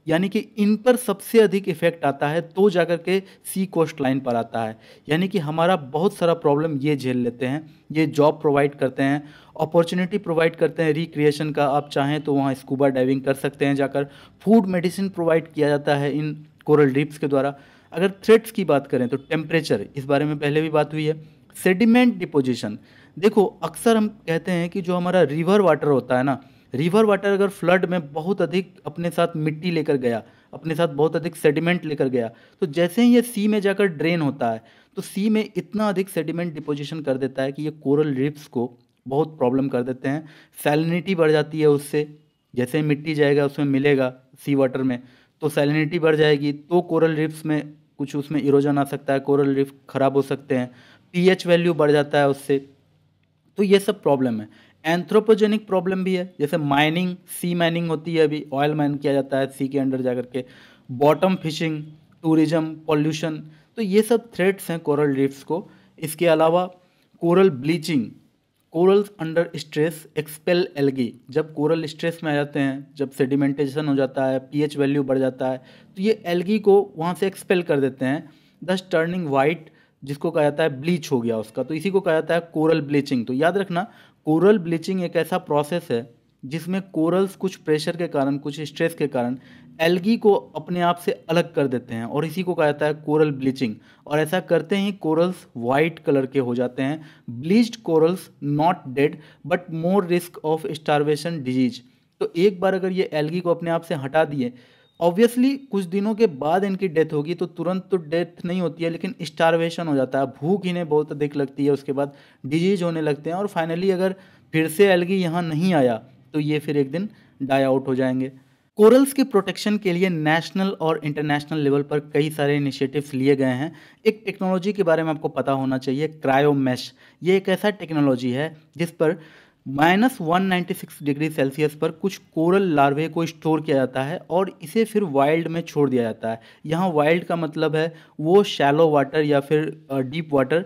यानी कि इन पर सबसे अधिक इफेक्ट आता है तो जाकर के सी कोस्ट लाइन पर आता है यानी कि हमारा बहुत सारा प्रॉब्लम ये झेल लेते हैं ये जॉब प्रोवाइड करते हैं अपॉर्चुनिटी प्रोवाइड करते हैं रिक्रिएशन का आप चाहें तो वहाँ स्कूबा डाइविंग कर सकते हैं जाकर फूड मेडिसिन प्रोवाइड किया जाता है इन कोरल ड्रिप्स के द्वारा अगर थ्रेट्स की बात करें तो टेम्परेचर इस बारे में पहले भी बात हुई है सेडिमेंट डिपोजिशन देखो अक्सर हम कहते हैं कि जो हमारा रिवर वाटर होता है ना रिवर वाटर अगर फ्लड में बहुत अधिक अपने साथ मिट्टी लेकर गया अपने साथ बहुत अधिक सेडिमेंट लेकर गया तो जैसे ही ये सी में जाकर ड्रेन होता है तो सी में इतना अधिक सेडिमेंट डिपोजिशन कर देता है कि ये कोरल रिप्स को बहुत प्रॉब्लम कर देते हैं सैलिनिटी बढ़ जाती है उससे जैसे ही मिट्टी जाएगा उसमें मिलेगा सी वाटर में तो सैलिनिटी बढ़ जाएगी तो कोरल रिप्स में कुछ उसमें इरोजन आ सकता है कोरल रीफ खराब हो सकते हैं पीएच वैल्यू बढ़ जाता है उससे तो ये सब प्रॉब्लम है एंथ्रोपोजेनिक प्रॉब्लम भी है जैसे माइनिंग सी माइनिंग होती है अभी ऑयल माइन किया जाता है सी के अंडर जा करके बॉटम फिशिंग टूरिज्म पॉल्यूशन तो ये सब थ्रेट्स हैं कोरल रिफ्स को इसके अलावा coral bleaching corals under stress expel algae जब कोरल स्ट्रेस में आ जाते हैं जब सेडिमेंटेशन हो जाता है पीएच वैल्यू बढ़ जाता है तो ये एलगी को वहाँ से एक्सपेल कर देते हैं दस टर्निंग वाइट जिसको कहा जाता है ब्लीच हो गया उसका तो इसी को कहा जाता है कोरल ब्लीचिंग तो याद रखना कोरल ब्लीचिंग एक ऐसा प्रोसेस है जिसमें कोरल्स कुछ प्रेशर के कारण कुछ स्ट्रेस के कारण एल्गी को अपने आप से अलग कर देते हैं और इसी को कहा जाता है कोरल ब्लीचिंग और ऐसा करते ही कोरल्स वाइट कलर के हो जाते हैं bleached corals not dead but more risk of starvation disease तो एक बार अगर ये एल्गी को अपने आप से हटा दिए ऑब्वियसली कुछ दिनों के बाद इनकी डेथ होगी तो तुरंत तो डेथ नहीं होती है लेकिन स्टारवेशन हो जाता है भूख इन्हें बहुत अधिक लगती है उसके बाद डिजीज होने लगते हैं और फाइनली अगर फिर से एलगी यहाँ नहीं आया तो ये फिर एक दिन डाई आउट हो जाएंगे कोरल्स के प्रोटेक्शन के लिए नेशनल और इंटरनेशनल लेवल पर कई सारे इनिशिएटिव्स लिए गए हैं एक टेक्नोलॉजी के बारे में आपको पता होना चाहिए क्रायोमेश ये एक ऐसा टेक्नोलॉजी है जिस पर माइनस वन डिग्री सेल्सियस पर कुछ कोरल लार्वे को स्टोर किया जाता है और इसे फिर वाइल्ड में छोड़ दिया जाता है यहाँ वाइल्ड का मतलब है वो शैलो वाटर या फिर deep water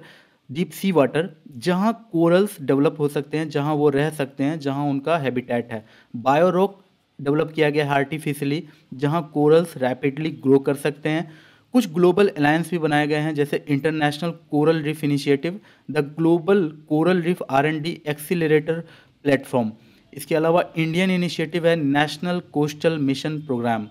deep sea water जहाँ कोरल्स डेवलप हो सकते हैं जहाँ वो रह सकते हैं जहाँ उनका हैबिटेट है बायोरॉक डेवलप किया गया है आर्टिफिशली जहाँ कोरल्स रैपिडली ग्रो कर सकते हैं कुछ ग्लोबल अलायंस भी बनाए गए हैं जैसे international coral reef initiative the global coral reef R and D accelerator platform इसके अलावा इंडियन इनिशिएटिव है नेशनल कोस्टल मिशन प्रोग्राम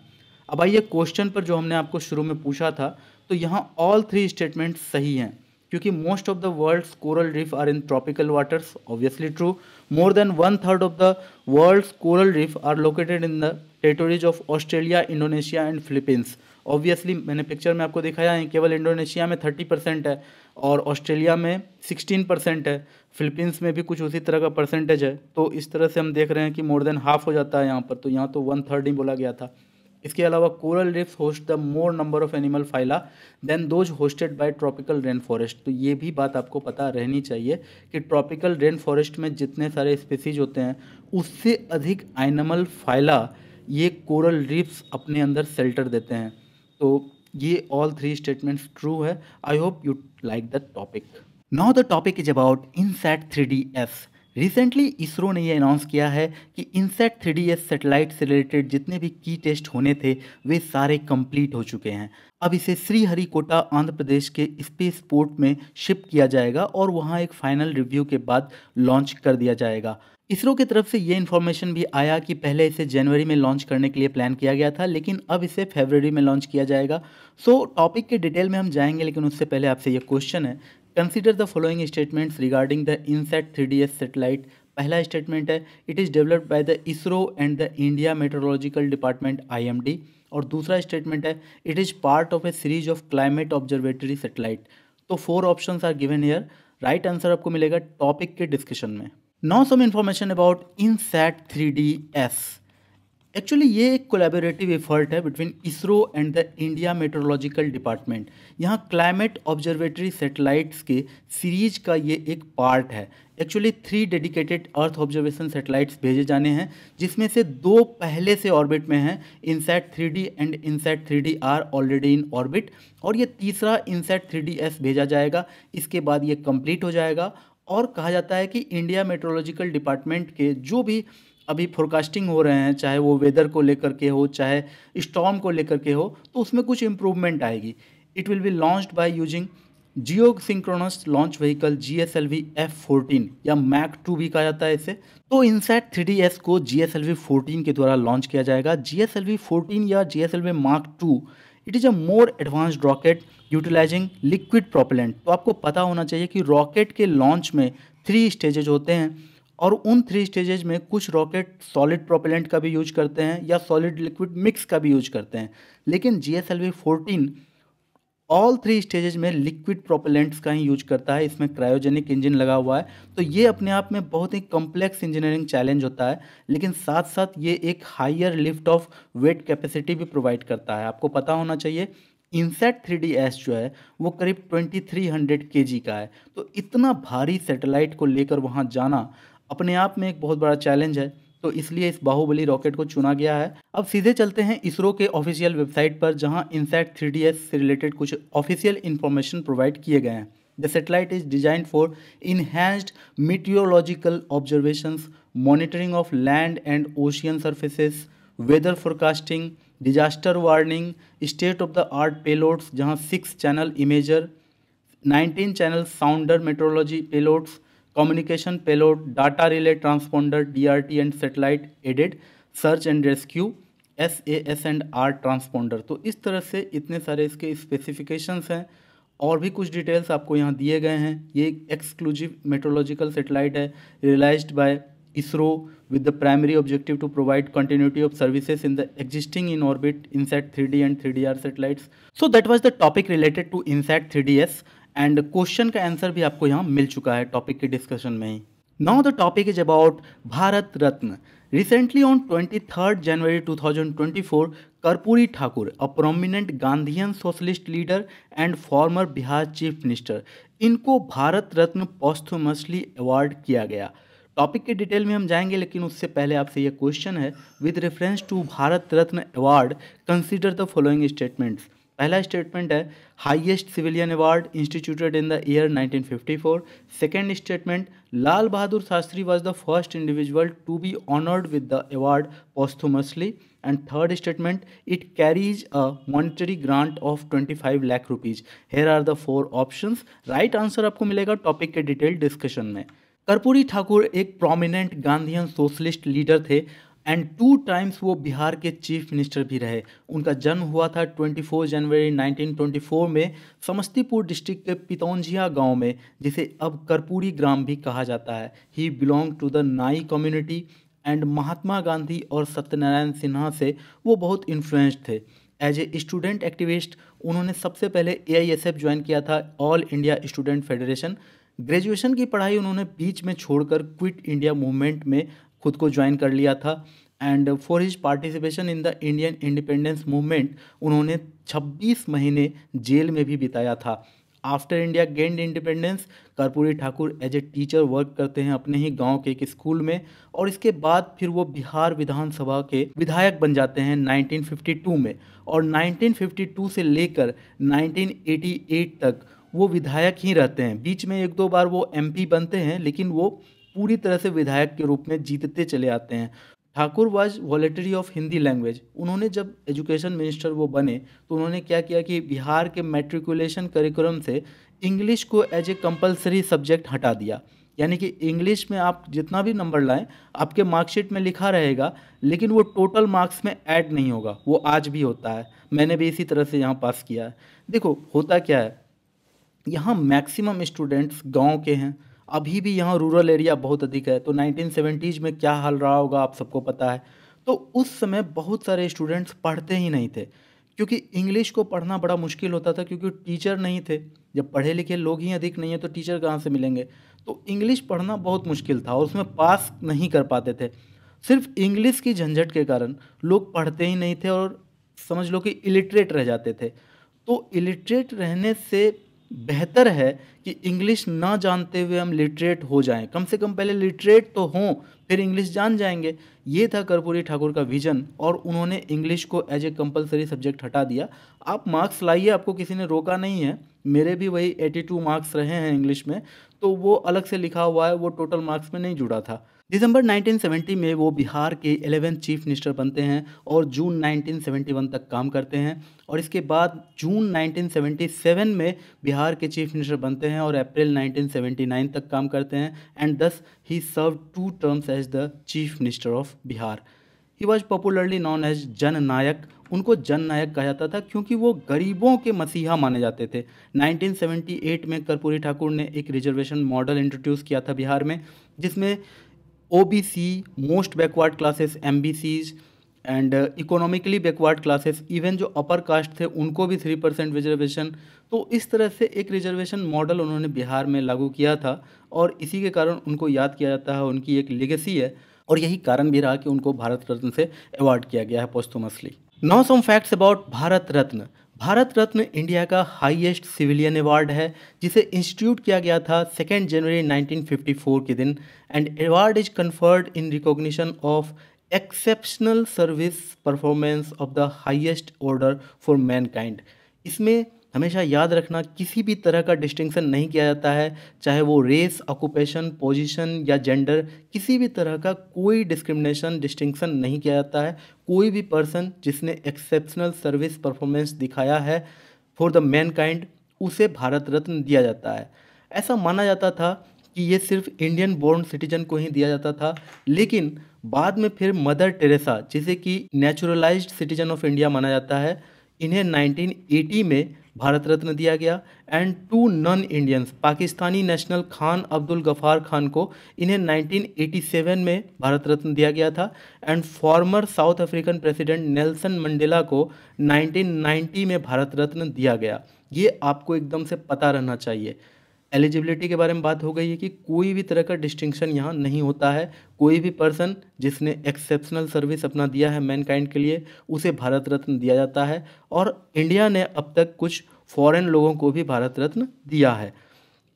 अब आइए क्वेश्चन पर जो हमने आपको शुरू में पूछा था तो यहाँ ऑल थ्री स्टेटमेंट सही हैं क्योंकि most of the world's coral reef are in tropical waters obviously true more than one third of the world's coral reef are located in the territories of Australia Indonesia and Philippines obviously मैंने पिक्चर में आपको दिखाया है केवल इंडोनेशिया में थर्टी परसेंट है और ऑस्ट्रेलिया में सिक्सटीन परसेंट है फिलीपींस में भी कुछ उसी तरह का परसेंटेज है तो इस तरह से हम देख रहे हैं कि मोर देन हाफ हो जाता है यहाँ पर तो यहाँ तो वन थर्ड ही बोला गया था इसके अलावा coral reefs host the more number of animal phyla than those hosted by tropical rainforest तो ये भी बात आपको पता रहनी चाहिए कि ट्रॉपिकल रेन फॉरेस्ट में जितने सारे स्पीसीज होते हैं उससे अधिक एनिमल फाइला ये कोरल रिफ्स अपने अंदर सेल्टर देते हैं तो ये ऑल थ्री स्टेटमेंट्स ट्रू है I hope you like the topic now the topic is about INSAT three D S recently ISRO ने यह अनाउंस किया है कि INSAT three D S satellite से रिलेटेड जितने भी की टेस्ट होने थे वे सारे कंप्लीट हो चुके हैं अब इसे श्रीहरिकोटा आंध्र प्रदेश के स्पेस पोर्ट में शिप किया जाएगा और वहाँ एक फाइनल रिव्यू के बाद लॉन्च कर दिया जाएगा इसरो की तरफ से ये इन्फॉर्मेशन भी आया कि पहले इसे जनवरी में लॉन्च करने के लिए प्लान किया गया था लेकिन अब इसे फेबररी में लॉन्च किया जाएगा सो so, टॉपिक के डिटेल में हम जाएंगे लेकिन उससे पहले आपसे ये क्वेश्चन है consider the following statements regarding the INSAT three D S satellite पहला स्टेटमेंट है it is developed by the ISRO and the India meteorological department आई और दूसरा स्टेटमेंट है it is part of a series of climate observatory satellite तो four option are given here right answer आपको मिलेगा टॉपिक के डिस्कशन में now some information about INSAT three D S actually ये एक कोलेबोरेटिव एफर्ट है between ISRO and the India meteorological department यहाँ क्लाइमेट ऑब्जर्वेटरी सेटेलाइट्स के सीरीज का ये एक पार्ट है actually three dedicated earth observation satellites भेजे जाने हैं जिसमें से दो पहले से ऑर्बिट में हैं INSAT three D and INSAT three D are already in orbit और ये तीसरा इनसेट थ्री डी एस भेजा जाएगा इसके बाद ये कंप्लीट हो जाएगा और कहा जाता है कि इंडिया मेट्रोलॉजिकल डिपार्टमेंट के जो भी अभी फोरकास्टिंग हो रहे हैं चाहे वो वेदर को लेकर के हो चाहे स्टॉम को लेकर के हो तो उसमें कुछ इम्प्रूवमेंट आएगी it will be launch by using geosynchronous launch vehicle G S L V F fourteen या मैक टू भी कहा जाता है इसे तो इनसेट थ्री डी एस को G S L V fourteen के द्वारा लॉन्च किया जाएगा G S L V fourteen या G S L V mark two it is a more advanced rocket utilising liquid propellant तो आपको पता होना चाहिए कि रॉकेट के लॉन्च में थ्री स्टेजेज होते हैं और उन थ्री स्टेजेज में कुछ रॉकेट सॉलिड प्रोपेलेंट का भी यूज करते हैं या सॉलिड लिक्विड मिक्स का भी यूज करते हैं लेकिन G S all three stages में लिक्विड प्रोपेलेंट्स का ही यूज करता है इसमें क्रायोजेनिक इंजन लगा हुआ है तो ये अपने आप में बहुत ही कॉम्प्लेक्स इंजीनियरिंग चैलेंज होता है लेकिन साथ साथ ये एक higher lift off weight capacity भी प्रोवाइड करता है आपको पता होना चाहिए इनसेट थ्री डी एस जो है वो करीब ट्वेंटी थ्री हंड्रेड के जी का है तो इतना भारी सैटेलाइट को लेकर वहाँ जाना अपने आप में एक बहुत बड़ा चैलेंज है तो इसलिए इस बाहुबली रॉकेट को चुना गया है अब सीधे चलते हैं इसरो के ऑफिशियल वेबसाइट पर जहाँ इनसेट थ्री डी एस से रिलेटेड कुछ ऑफिशियल इन्फॉर्मेशन प्रोवाइड किए गए हैं the satellite is design for enhanced meteorological observations, monitoring of land and ocean surfaces weather forecasting disaster warning state of the art payloads जहाँ six channel imager nineteen channel sounder meteorology payloads communication payload data relay transponder DRT and satellite aided search and rescue S A S and R transponder तो इस तरह से इतने सारे इसके स्पेसिफिकेशंस हैं और भी कुछ डिटेल्स आपको यहाँ दिए गए हैं ये एक्सक्लूसिव मेट्रोलॉजिकल सेटेलाइट है realised by ISRO with the primary objective to provide continuity of services in the existing in-orbit INSAT 3D and 3DR satellites. So that was the topic related to INSAT 3DS and question का आंसर भी आपको यहाँ मिल चुका है टॉपिक के डिस्कशन में ही now the topic is about Bharat Ratna recently on twenty third January two thousand twenty four Karpoori Thakur a prominent Gandhian socialist leader and former Bihar chief minister इनको भारत रत्न पॉस्थुमसली अवार्ड किया गया टॉपिक के डिटेल में हम जाएंगे लेकिन उससे पहले आपसे यह क्वेश्चन है with reference to Bharat Ratna award consider the following statements पहला स्टेटमेंट है highest civilian award instituted in the year 1954 second statement Lal Bahadur Shastri was the first individual to be honoured with the award posthumously and third statement it carries a monetary grant of 25 lakh rupees here are the four options right answer आपको मिलेगा टॉपिक के डिटेल डिस्कशन में कर्पूरी ठाकुर एक प्रोमिनेंट गांधीयन सोशलिस्ट लीडर थे एंड टू टाइम्स वो बिहार के चीफ मिनिस्टर भी रहे उनका जन्म हुआ था 24 जनवरी 1924 में समस्तीपुर डिस्ट्रिक्ट के पितौंझिया गांव में जिसे अब कर्पूरी ग्राम भी कहा जाता है he belong to the Nai community and Mahatma Gandhi और सत्यनारायण सिन्हा से वो बहुत इन्फ्लुएंस्ड थे एज ए स्टूडेंट एक्टिविस्ट उन्होंने सबसे पहले A I S F join किया था all India student federation graduation की पढ़ाई उन्होंने बीच में छोड़कर क्विट इंडिया मूवमेंट में खुद को ज्वाइन कर लिया था and for his participation in the Indian independence movement उन्होंने 26 महीने जेल में भी बिताया था after India gained independence Karpoori Thakur as a teacher work करते हैं अपने ही गांव के एक स्कूल में और इसके बाद फिर वो बिहार विधानसभा के विधायक बन जाते हैं 1952 में और 1952 से लेकर 1988 तक वो विधायक ही रहते हैं बीच में एक दो बार वो एम बनते हैं लेकिन वो पूरी तरह से विधायक के रूप में जीतते चले आते हैं Thakur was votary of Hindi language उन्होंने जब एजुकेशन मिनिस्टर वो बने तो उन्होंने क्या किया कि बिहार के मेट्रिकुलेशन करिकुलम से इंग्लिश को एज ए कंपलसरी सब्जेक्ट हटा दिया यानी कि इंग्लिश में आप जितना भी नंबर लाएं आपके मार्कशीट में लिखा रहेगा लेकिन वो टोटल मार्क्स में ऐड नहीं होगा वो आज भी होता है मैंने भी इसी तरह से यहाँ पास किया है देखो होता क्या है यहाँ मैक्सिमम स्टूडेंट्स गांव के हैं अभी भी यहाँ रूरल एरिया बहुत अधिक है तो नाइनटीन सेवेंटीज़ में क्या हाल रहा होगा आप सबको पता है तो उस समय बहुत सारे स्टूडेंट्स पढ़ते ही नहीं थे क्योंकि इंग्लिश को पढ़ना बड़ा मुश्किल होता था क्योंकि टीचर नहीं थे जब पढ़े लिखे लोग ही अधिक नहीं है तो टीचर कहाँ से मिलेंगे तो इंग्लिश पढ़ना बहुत मुश्किल था और उसमें पास नहीं कर पाते थे सिर्फ इंग्लिश की झंझट के कारण लोग पढ़ते ही नहीं थे और समझ लो कि इलिटरेट रह जाते थे तो इलिटरेट रहने से बेहतर है कि इंग्लिश ना जानते हुए हम लिटरेट हो जाएं कम से कम पहले लिटरेट तो हों फिर इंग्लिश जान जाएंगे ये था कर्पूरी ठाकुर का विजन और उन्होंने इंग्लिश को एज ए कंपलसरी सब्जेक्ट हटा दिया आप मार्क्स लाइए आपको किसी ने रोका नहीं है मेरे भी वही 82 मार्क्स रहे हैं इंग्लिश में तो वो अलग से लिखा हुआ है वो टोटल मार्क्स में नहीं जुड़ा था दिसंबर 1970 में वो बिहार के एलेवेंथ चीफ मिनिस्टर बनते हैं और जून 1971 तक काम करते हैं और इसके बाद जून 1977 में बिहार के चीफ मिनिस्टर बनते हैं और अप्रैल 1979 तक काम करते हैं and thus he serve two terms as the chief minister of Bihar he was popularly known as Nayak उनको जन नायक कहा जाता था क्योंकि वो गरीबों के मसीहा माने जाते थे 1978 में कर्पूरी ठाकुर ने एक रिजर्वेशन मॉडल इंट्रोड्यूस किया था बिहार में जिसमें backward classes M B Cs and economically backward classes even जो अपर कास्ट थे उनको भी थ्री परसेंट रिजर्वेशन तो इस तरह से एक रिजर्वेशन मॉडल उन्होंने बिहार में लागू किया था और इसी के कारण उनको याद किया जाता है उनकी एक लेगेसी है और यही कारण भी रहा कि उनको भारत रत्न से अवार्ड किया गया है posthumously know some facts about Bharat Ratna Bharat Ratna India का हाईएस्ट सिविलियन अवार्ड है जिसे इंस्टीट्यूट किया गया था सेकेंड जनवरी 1954 के दिन and award is conferred in recognition of exceptional service performance of the highest order for mankind इसमें हमेशा याद रखना किसी भी तरह का डिस्टिंक्शन नहीं किया जाता है चाहे वो रेस ऑक्यूपेशन पोजीशन या जेंडर किसी भी तरह का कोई डिस्क्रिमिनेशन डिस्टिंक्शन नहीं किया जाता है कोई भी पर्सन जिसने एक्सेप्शनल सर्विस परफॉर्मेंस दिखाया है फॉर द मैन काइंड उसे भारत रत्न दिया जाता है ऐसा माना जाता था कि ये सिर्फ इंडियन बोर्न सिटीजन को ही दिया जाता था लेकिन बाद में फिर मदर टेरेसा जिसे कि नेचुरलाइज्ड सिटीजन ऑफ इंडिया माना जाता है इन्हें 1980 में भारत रत्न दिया गया and to non Indians Pakistani national Khan Abdul Gaffar Khan को इन्हें 1987 में भारत रत्न दिया गया था and former South African president Nelson Mandela को 1990 में भारत रत्न दिया गया ये आपको एकदम से पता रहना चाहिए एलिजिबिलिटी के बारे में बात हो गई है कि कोई भी तरह का डिस्टिंक्शन यहाँ नहीं होता है कोई भी पर्सन जिसने एक्सेप्शनल सर्विस अपना दिया है मैनकाइंड के लिए उसे भारत रत्न दिया जाता है और इंडिया ने अब तक कुछ फॉरेन लोगों को भी भारत रत्न दिया है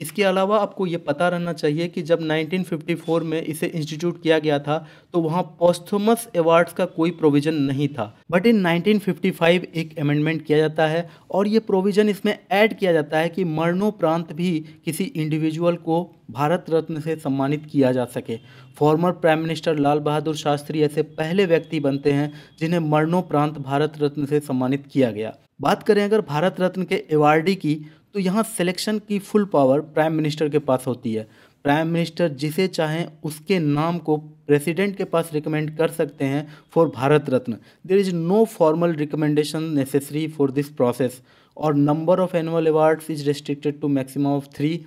इसके अलावा आपको ये पता रहना चाहिए कि जब 1954 में इसे इंस्टीट्यूट किया गया था तो वहाँ पोस्थमस अवार्ड्स का कोई प्रोविज़न नहीं था बट इन 1955 एक अमेंडमेंट किया जाता है और ये प्रोविज़न इसमें ऐड किया जाता है कि मरणोपरांत भी किसी इंडिविजुअल को भारत रत्न से सम्मानित किया जा सके former prime minister Lal Bahadur Shastri ऐसे पहले व्यक्ति बनते हैं जिन्हें मरणोपरांत भारत रत्न से सम्मानित किया गया बात करें अगर भारत रत्न के एवार्डी की तो यहाँ सिलेक्शन की फुल पावर प्राइम मिनिस्टर के पास होती है प्राइम मिनिस्टर जिसे चाहें उसके नाम को प्रेसिडेंट के पास रिकमेंड कर सकते हैं for Bharat Ratna there is no formal recommendation necessary for this process और number of annual awards is restricted to maximum of three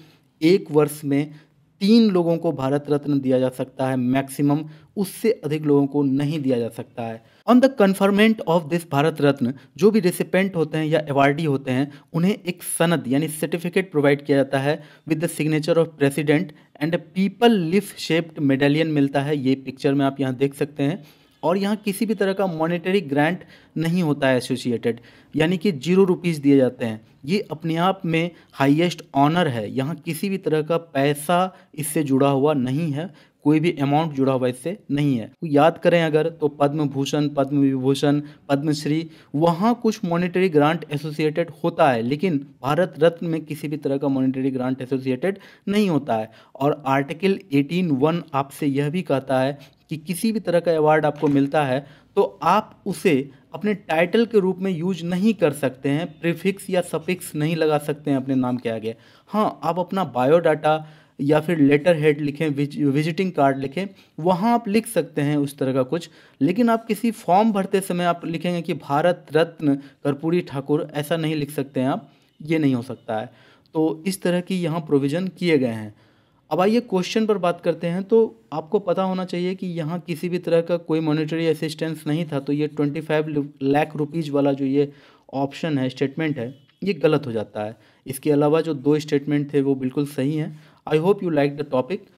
एक वर्ष में तीन लोगों को भारत रत्न दिया जा सकता है मैक्सिमम उससे अधिक लोगों को नहीं दिया जा सकता है on the conferment of this Bharat Ratna जो भी रिसिपेंट होते हैं या अवार्डी होते हैं उन्हें एक सनद यानी सर्टिफिकेट प्रोवाइड किया जाता है with the signature of president and peepal leaf shaped medallion मिलता है ये पिक्चर में आप यहाँ देख सकते हैं और यहाँ किसी भी तरह का मॉनेटरी ग्रांट नहीं होता है एसोसिएटेड यानी कि जीरो रुपीज़ दिए जाते हैं ये अपने आप में हाईएस्ट ऑनर है यहाँ किसी भी तरह का पैसा इससे जुड़ा हुआ नहीं है कोई भी अमाउंट जुड़ा हुआ इससे नहीं है याद करें अगर तो पद्म भूषण पद्म विभूषण पद्मश्री वहाँ कुछ मॉनिटरी ग्रांट एसोसिएटेड होता है लेकिन भारत रत्न में किसी भी तरह का मॉनिटरी ग्रांट एसोसिएटेड नहीं होता है और आर्टिकल एटीन वन आपसे यह भी कहता है कि किसी भी तरह का अवार्ड आपको मिलता है तो आप उसे अपने टाइटल के रूप में यूज नहीं कर सकते हैं प्रीफिक्स या सफिक्स नहीं लगा सकते हैं अपने नाम के आगे हाँ आप अपना बायोडाटा या फिर लेटर हेड लिखें विजिटिंग कार्ड लिखें वहाँ आप लिख सकते हैं उस तरह का कुछ लेकिन आप किसी फॉर्म भरते समय आप लिखेंगे कि भारत रत्न कर्पूरी ठाकुर ऐसा नहीं लिख सकते हैं आप ये नहीं हो सकता है तो इस तरह की यहाँ प्रोविज़न किए गए हैं अब आइए क्वेश्चन पर बात करते हैं तो आपको पता होना चाहिए कि यहाँ किसी भी तरह का कोई मॉनिटरी असिस्टेंस नहीं था तो ये ट्वेंटी फाइव लाख रुपीज़ वाला जो ये ऑप्शन है स्टेटमेंट है ये गलत हो जाता है इसके अलावा जो दो स्टेटमेंट थे वो बिल्कुल सही हैं I hope you liked the topic.